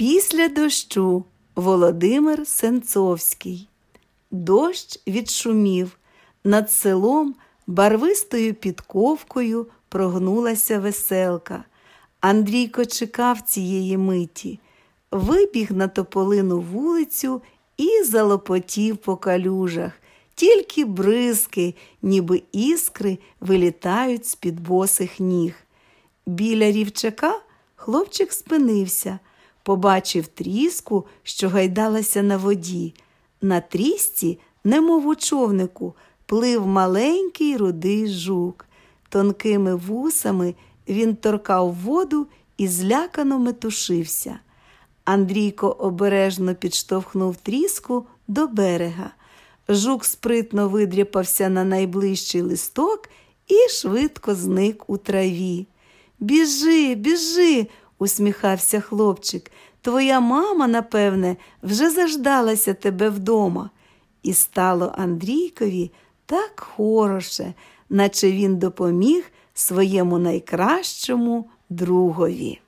Після дощу Володимир Сенцовський. Дощ відшумів. Над селом барвистою підковкою прогнулася веселка. Андрійко чекав цієї миті, вибіг на тополину вулицю і залопотів по калюжах. Тільки бризки, ніби іскри, вилітають з під босих ніг. Біля рівчака хлопчик спинився побачив тріску, що гайдалася на воді. На трісці, немов у човнику, плив маленький рудий жук. Тонкими вусами він торкав воду і злякано метушився. Андрійко обережно підштовхнув тріску до берега. Жук спритно видряпався на найближчий листок і швидко зник у траві. Біжи, біжи, усміхався хлопчик. Твоя мама, напевне, вже заждалася тебе вдома. І стало Андрійкові так хороше, наче він допоміг своєму найкращому другові.